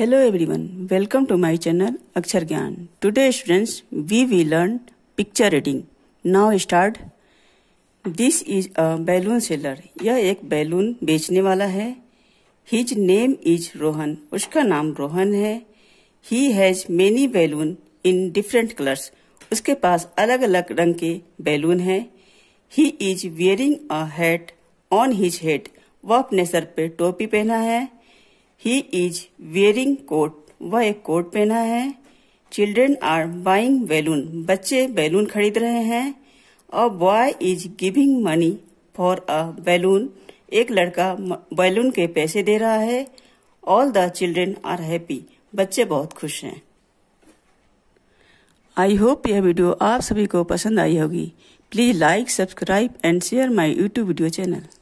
hello everyone welcome to my channel Akshar Gyan today students we we learn picture reading now start this is a balloon seller यह एक balloon बेचने वाला है his name is Rohan उसका नाम रोहन है he has many balloon in different colours उसके पास अलग अलग रंग के बैलून है he is wearing hat on his head वह अपने सर पे टोपी पहना है ही इज वेयरिंग कोट वह एक कोट पहना है चिल्ड्रेन आर बाइंग बैलून बच्चे बैलून खरीद रहे हैं a boy is giving money for a balloon एक लड़का बैलून के पैसे दे रहा है all the children are happy बच्चे बहुत खुश हैं आई होप यह वीडियो आप सभी को पसंद आई होगी please like subscribe and share my YouTube video channel